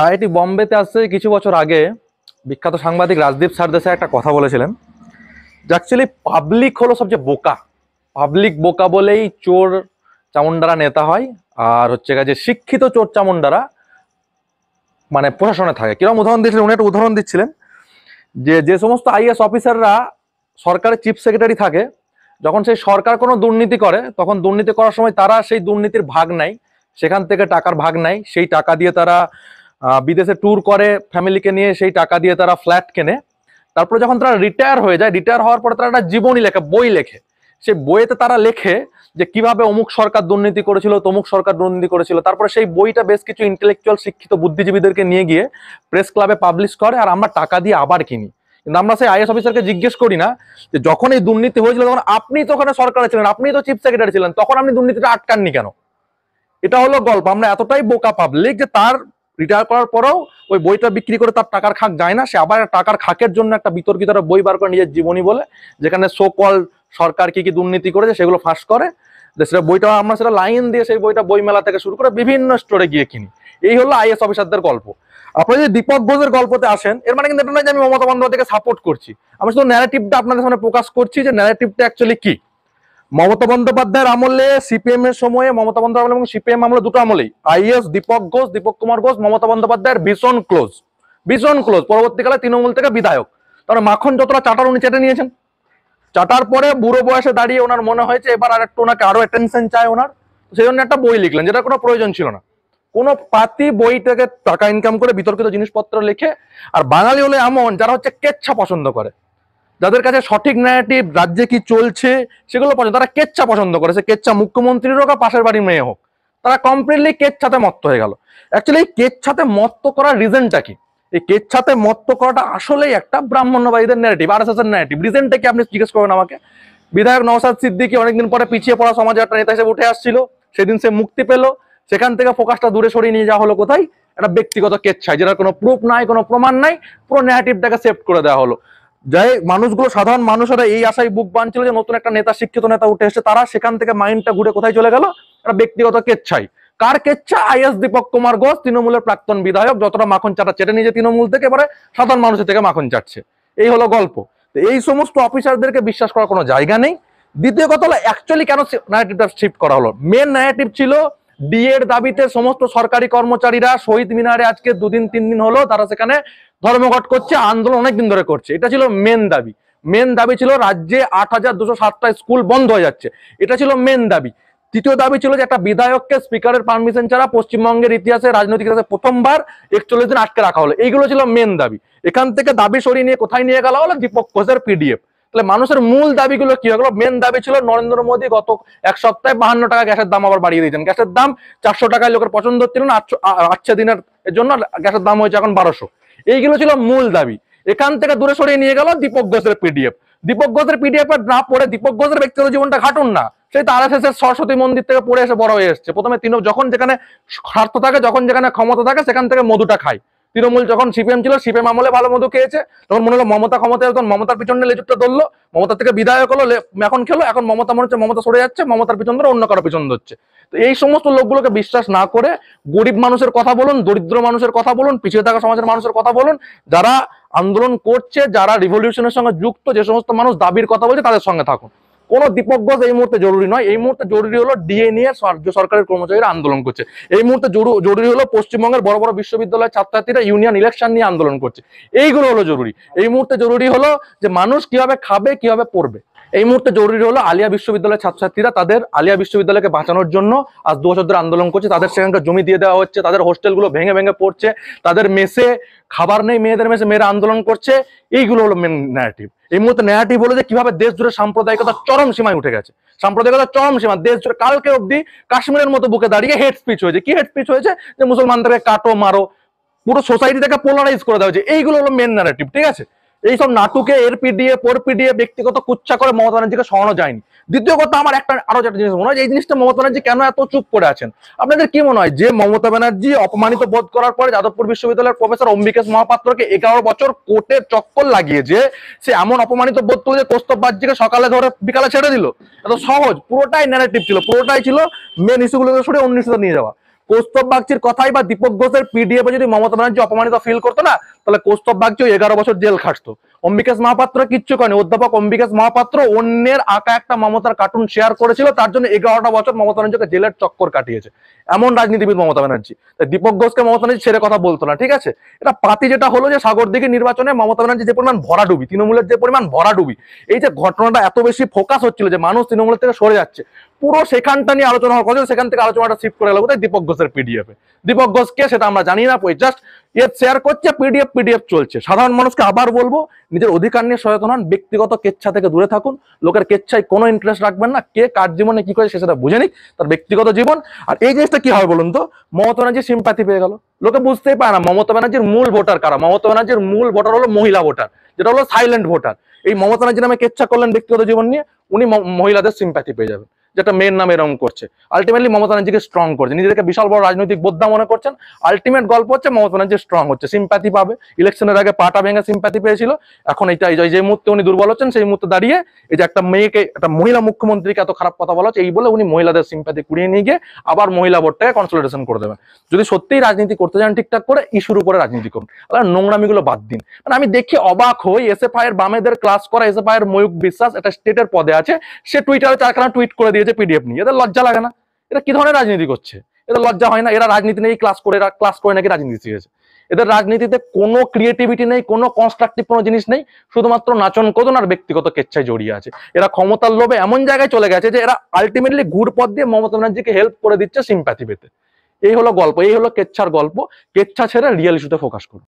IIT বম্বেতে আসছে কিছু বছর আগে বিখ্যাত সাংবাদিক রাজদীপ দেশে একটা কথা বলেছিলেন যে অ্যাকচুয়ালি পাবলিক হলো সবচেয়ে বোকা পাবলিক বোকা বলেই চোর চামুন্ডারা নেতা হয় আর হচ্ছে যে শিক্ষিত চোর চামুন্ডারা মানে প্রশাসনে থাকে কিরকম উদাহরণ দিয়েছিলেন উনি একটা উদাহরণ দিচ্ছিলেন যে যে সমস্ত আইএস অফিসাররা সরকারের চিফ সেক্রেটারি থাকে যখন সেই সরকার কোনো দুর্নীতি করে তখন দুর্নীতি করার সময় তারা সেই দুর্নীতির ভাগ নেয় সেখান থেকে টাকার ভাগ নেয় সেই টাকা দিয়ে তারা বিদেশে ট্যুর করে ফ্যামিলিকে নিয়ে সেই টাকা দিয়ে তারা ফ্ল্যাট কেনে তারপরে যখন তারা রিটায়ার হয়ে যায় রিটায়ার হওয়ার পরে তারা একটা জীবনী লেখে বই লেখে সেই বইতে তারা লেখে যে কিভাবে অমুক সরকার দুর্নীতি করেছিল তমুক সরকার দুর্নীতি করেছিল তারপরে সেই বইটা বেশ কিছু ইন্টেলেকচুয়াল শিক্ষিত বুদ্ধিজীবীদেরকে নিয়ে গিয়ে প্রেস ক্লাবে পাবলিশ করে আর আমরা টাকা দিয়ে আবার কিনি কিন্তু আমরা সেই আইএস অফিসারকে জিজ্ঞেস করি না যে যখন এই দুর্নীতি হয়েছিল তখন আপনি তো ওখানে সরকারে ছিলেন আপনি তো চিফ সেক্রেটারি ছিলেন তখন আপনি দুর্নীতিটা আটকাননি কেন এটা হলো গল্প আমরা এতটাই বোকা পাবলিক যে তার রিটায়ার করার পরেও ওই বইটা বিক্রি করে তার টাকার খাক যায় না সে আবার টাকার খাকের জন্য একটা বিতর্কিত বই বার করে নিজের জীবনী বলে যেখানে সো কল সরকার কি কি দুর্নীতি করেছে সেগুলো ফাঁস করে সেটা বইটা আমরা সেটা লাইন দিয়ে সেই বইটা বইমেলা থেকে শুরু করে বিভিন্ন স্টোরে গিয়ে কিনি এই হলো আইএস অফিসারদের গল্প আপনারা যদি দীপক ঘোষের গল্পতে আসেন এর মানে কিন্তু এটা নয় যে আমি মমতা বন্দ্যোপাধ্যায়কে সাপোর্ট করছি আমি শুধু ন্যারেটিভটা আপনাদের সামনে প্রকাশ করছি যে ন্যারেটিভটা অ্যাকচুয়ালি কি মমতা বন্দ্যোপাধ্যায়ের আমলে সিপিএম এর সময়ে মমতা বন্দ্যোপাধ্যায় এবং সিপিএম আমলে দুটো আমলেই আইএস দীপক ঘোষ দীপক কুমার ঘোষ মমতা বন্দ্যোপাধ্যায়ের ভীষণ ক্লোজ ভীষণ ক্লোজ পরবর্তীকালে তৃণমূল থেকে বিধায়ক তার মানে মাখন যতটা চাটার উনি চেটে নিয়েছেন চাটার পরে বুড়ো বয়সে দাঁড়িয়ে ওনার মনে হয়েছে এবার আর একটু ওনাকে আরো অ্যাটেনশন চায় ওনার সেই জন্য একটা বই লিখলেন যেটা কোনো প্রয়োজন ছিল না কোনো পাতি বই থেকে টাকা ইনকাম করে বিতর্কিত জিনিসপত্র লিখে আর বাঙালি হলে এমন যারা হচ্ছে কেচ্ছা পছন্দ করে যাদের কাছে সঠিক ন্যারেটিভ রাজ্যে কি চলছে সেগুলো পছন্দ তারা কেচ্ছা পছন্দ করে সে কেচ্ছা মুখ্যমন্ত্রীর হোক পাশের বাড়ির মেয়ে হোক তারা কমপ্লিটলি কেচ্ছাতে মত্ত হয়ে গেল অ্যাকচুয়ালি এই কেচ্ছাতে মত্ত করার রিজনটা কি এই কেচ্ছাতে মত্ত করাটা আসলেই একটা ব্রাহ্মণ্যবাদীদের ন্যারেটিভ আর এস এর ন্যারেটিভ রিজনটা কি আপনি জিজ্ঞেস করেন আমাকে বিধায়ক নওসাদ সিদ্দিকি অনেকদিন পরে পিছিয়ে পড়া সমাজের একটা নেতা হিসেবে উঠে আসছিল সেদিন সে মুক্তি পেল সেখান থেকে ফোকাসটা দূরে সরিয়ে নিয়ে যাওয়া হলো কোথায় একটা ব্যক্তিগত কেচ্ছায় যেটা কোনো প্রুফ নাই কোনো প্রমাণ নাই পুরো ন্যারেটিভটাকে সেভ করে দেওয়া হলো যে মানুষগুলো সাধারণ মানুষেরা এই আশায় বুক বানছিল যে নতুন একটা নেতা শিক্ষিত নেতা উঠে এসে তারা সেখান থেকে মাইন্ডটা ঘুরে কোথায় চলে গেল একটা ব্যক্তিগত কেচ্ছাই কার কেচ্ছা আইএস দীপক কুমার ঘোষ তৃণমূলের প্রাক্তন বিধায়ক যতটা মাখন চাটা চেটে নিজে তৃণমূল থেকে এবারে সাধারণ মানুষের থেকে মাখন চাটছে এই হলো গল্প তো এই সমস্ত অফিসারদেরকে বিশ্বাস করার কোনো জায়গা নেই দ্বিতীয় কথা হলো অ্যাকচুয়ালি কেন ন্যারেটিভটা শিফট করা হলো মেন ন্যারেটিভ ছিল ডিএর দাবিতে সমস্ত সরকারি কর্মচারীরা শহীদ মিনারে আজকে দুদিন তিন দিন হলো তারা সেখানে ধর্মঘট করছে আন্দোলন অনেকদিন ধরে করছে এটা ছিল মেন দাবি মেন দাবি ছিল রাজ্যে আট হাজার দুশো সাতটা স্কুল বন্ধ হয়ে যাচ্ছে এটা ছিল মেন দাবি তৃতীয় দাবি ছিল যে একটা বিধায়ককে স্পিকারের পারমিশন ছাড়া পশ্চিমবঙ্গের ইতিহাসে রাজনৈতিক ইতিহাসে প্রথমবার একচল্লিশ দিন আটকে রাখা হলো এইগুলো ছিল মেন দাবি এখান থেকে দাবি সরিয়ে নিয়ে কোথায় নিয়ে গেল হলো দীপক ঘোষের পিডিএফ তাহলে মানুষের মূল দাবিগুলো কি হলো মেন দাবি ছিল নরেন্দ্র মোদী গত এক সপ্তাহে বাহান্ন টাকা গ্যাসের দাম আবার বাড়িয়ে দিয়েছেন গ্যাসের দাম চারশো টাকায় লোকের পছন্দ হচ্ছিল না আটশো দিনের জন্য গ্যাসের দাম হয়েছে এখন বারোশো এইগুলো ছিল মূল দাবি এখান থেকে দূরে সরিয়ে নিয়ে গেল দীপক ঘোষের পিডিএফ দীপক ঘোষের পিডিএফ না পড়ে দীপক ঘোষের ব্যক্তিগত জীবনটা খাটুন না সেই তারা শেষে সরস্বতী মন্দির থেকে পড়ে এসে বড় হয়ে এসছে প্রথমে তিনি যখন যেখানে স্বার্থ থাকে যখন যেখানে ক্ষমতা থাকে সেখান থেকে মধুটা খায় তৃণমূল যখন সিপিএম ছিল সিপিএম আমলে ভালো মতো খেয়েছে তখন মনে হলো মমতা ক্ষমতা তখন মমতার পিছনে লেজুকটা ধরলো মমতা থেকে বিধায়ক হলো এখন খেলো এখন মমতা মনে হচ্ছে মমতা সরে যাচ্ছে মমতার পিছন ধরে অন্য কারো পিছন ধরছে তো এই সমস্ত লোকগুলোকে বিশ্বাস না করে গরিব মানুষের কথা বলুন দরিদ্র মানুষের কথা বলুন পিছিয়ে থাকা সমাজের মানুষের কথা বলুন যারা আন্দোলন করছে যারা রিভলিউশনের সঙ্গে যুক্ত যে সমস্ত মানুষ দাবির কথা বলছে তাদের সঙ্গে থাকুন কোনো দীপজ্ঞজ এই মুহূর্তে জরুরি নয় এই মুহূর্তে জরুরি হলো ডিএ নিয়ে সরকারের কর্মচারীরা আন্দোলন করছে এই মুহূর্তে জরুরি হলো পশ্চিমবঙ্গের বড় বড় বিশ্ববিদ্যালয়ের ছাত্রছাত্রীরা ইউনিয়ন ইলেকশন নিয়ে আন্দোলন করছে এইগুলো হলো জরুরি এই মুহূর্তে জরুরি হলো যে মানুষ কিভাবে খাবে কিভাবে পড়বে এই মুহূর্তে জরুরি হলো আলিয়া বিশ্ববিদ্যালয়ের ছাত্রছাত্রীরা তাদের আলিয়া বিশ্ববিদ্যালয়কে বাঁচানোর জন্য আজ দু বছর ধরে আন্দোলন করছে তাদের সেখানকার জমি দিয়ে দেওয়া হচ্ছে তাদের হোস্টেলগুলো ভেঙে ভেঙে পড়ছে তাদের মেসে খাবার নেই মেয়েদের মেসে মেয়েরা আন্দোলন করছে এইগুলো হলো মেন ন্যারেটিভ এই মুহূর্তে ন্যারেটিভ হলো যে কিভাবে দেশ জুড়ে সাম্প্রদায়িকতা চরম সীমায় উঠে গেছে সাম্প্রদায়িকতা চরম সীমা দেশ জুড়ে কালকে অব্দি কাশ্মীরের মতো বুকে দাঁড়িয়ে হেড স্পিচ হয়েছে কি হেড স্পিচ হয়েছে যে মুসলমানদেরকে কাটো মারো পুরো সোসাইটিটাকে পোলারাইজ করে দেওয়া হয়েছে এইগুলো হলো মেন ন্যারেটিভ ঠিক আছে এইসব নাটুকে এর পিডিএ পর পিডিএ ব্যক্তিগত কুচ্ছা করে মমতা ব্যানার্জিকে সরানো যায়নি দ্বিতীয় কথা আমার একটা আরো একটা জিনিস মনে হয় এই জিনিসটা মমতা ব্যানার্জি কেন এত চুপ করে আছেন আপনাদের কি মনে হয় যে মমতা ব্যানার্জি অপমানিত বোধ করার পরে যাদবপুর বিশ্ববিদ্যালয়ের প্রফেসর অম্বিকেশ মহাপাত্রকে এগারো বছর কোর্টের চক্কর লাগিয়ে যে সে এমন অপমানিত বোধ করে যে কৌস্তব বাজিকে সকালে ধরে বিকালে ছেড়ে দিল এত সহজ পুরোটাই ন্যারেটিভ ছিল পুরোটাই ছিল মেন ইস্যুগুলোকে সরে অন্য নিয়ে যাওয়া কৌস্তব বাগচির কথাই বা দীপক ঘোষের পিডিএফ যদি মমতা ব্যানার্জি অপমানিত ফিল করতো না তাহলে কৌস্তব বাগচি এগারো বছর জেল খাটতো অম্বিকাশ মহাপাত্র কিচ্ছু করেনি অধ্যাপক অম্বিকাশ মহাপাত্র অন্যের আঁকা একটা মমতার কার্টুন শেয়ার করেছিল তার জন্য এগারোটা বছর মমতা ব্যানার্জিকে জেলের চক্কর কাটিয়েছে এমন রাজনীতিবিদ মমতা ব্যানার্জি দীপক ঘোষকে মমতা ব্যানার্জি ছেড়ে কথা বলতো না ঠিক আছে এটা পাতি যেটা হলো যে সাগর দিকে নির্বাচনে মমতা ব্যানার্জি যে পরিমাণ ভরাডুবি তৃণমূলের যে পরিমাণ ভরাডুবি এই যে ঘটনাটা এত বেশি ফোকাস হচ্ছিল যে মানুষ তৃণমূলের থেকে সরে যাচ্ছে পুরো সেখানটা নিয়ে আলোচনা হওয়ার কথা সেখান থেকে আলোচনাটা শিফট করে গেলো দীপক ঘোষের পিডিএফ এ দীপক ঘোষ কে সেটা আমরা জানি না জাস্ট এ শেয়ার করছে পিডিএফ পিডিএফ চলছে সাধারণ মানুষকে আবার বলবো নিজের অধিকার নিয়ে সচেতন হন ব্যক্তিগত কেচ্ছা থেকে দূরে থাকুন লোকের কেচ্ছায় কোনো ইন্টারেস্ট রাখবেন না কে কার জীবনে কি করে সে সেটা বুঝে নিক তার ব্যক্তিগত জীবন আর এই জিনিসটা কি হয় বলুন তো মমতা ব্যানার্জি সিম্পাথি পেয়ে গেল লোকে বুঝতেই পারে না মমতা ব্যানার্জির মূল ভোটার কারা মমতা ব্যানার্জির মূল ভোটার হলো মহিলা ভোটার যেটা হলো সাইলেন্ট ভোটার এই মমতা ব্যানার্জি নামে কেচ্ছা করলেন ব্যক্তিগত জীবন নিয়ে উনি মহিলাদের সিম্প্যাথি পেয়ে যাবেন যেটা মেয়ের নামে এরকম করছে আলটিমেটলি মমতা ব্যানার্জিকে স্ট্রং করছে নিজেদেরকে বিশাল বড় রাজনৈতিক বোদ্ধা মনে করছেন আলটিমেট গল্প হচ্ছে মমতা ব্যানার্জি স্ট্রং হচ্ছে সিম্প্যাথি পাবে ইলেকশনের আগে পাটা ভেঙে সিম্প্যাথি পেয়েছিল এখন এটা যে মুহূর্তে উনি দুর্বল হচ্ছেন সেই মুহূর্তে দাঁড়িয়ে এই যে একটা মেয়েকে একটা মহিলা মুখ্যমন্ত্রীকে এত খারাপ কথা বলা হচ্ছে এই বলে উনি মহিলাদের সিম্প্যাথি কুড়িয়ে নিয়ে গিয়ে আবার মহিলা ভোটটাকে কনসলিডেশন করে দেবেন যদি সত্যিই রাজনীতি করতে চান ঠিকঠাক করে ইস্যুর উপরে রাজনীতি করুন তাহলে নোংরামিগুলো বাদ দিন মানে আমি দেখি অবাক হই এসএফআই এর বামেদের ক্লাস করা এসএফআই এর ময়ূক বিশ্বাস এটা স্টেটের পদে আছে সে টুইটারে তার কারণে টুইট করে দিয়ে নিয়েছে পিডিএফ নিয়ে এদের লজ্জা লাগে না এরা কি ধরনের রাজনীতি করছে এদের লজ্জা হয় না এরা রাজনীতি নেই ক্লাস করে এরা ক্লাস করে নাকি রাজনীতি শিখেছে এদের রাজনীতিতে কোনো ক্রিয়েটিভিটি নেই কোনো কনস্ট্রাকটিভ কোনো জিনিস নেই শুধুমাত্র নাচন কদন আর ব্যক্তিগত কেচ্ছায় জড়িয়ে আছে এরা ক্ষমতার লোভে এমন জায়গায় চলে গেছে যে এরা আলটিমেটলি গুড় পথ দিয়ে মমতা ব্যানার্জিকে হেল্প করে দিচ্ছে সিম্প্যাথি পেতে এই হলো গল্প এই হলো কেচ্ছার গল্প কেচ্ছা ছেড়ে রিয়েল ইস্যুতে ফোকাস করো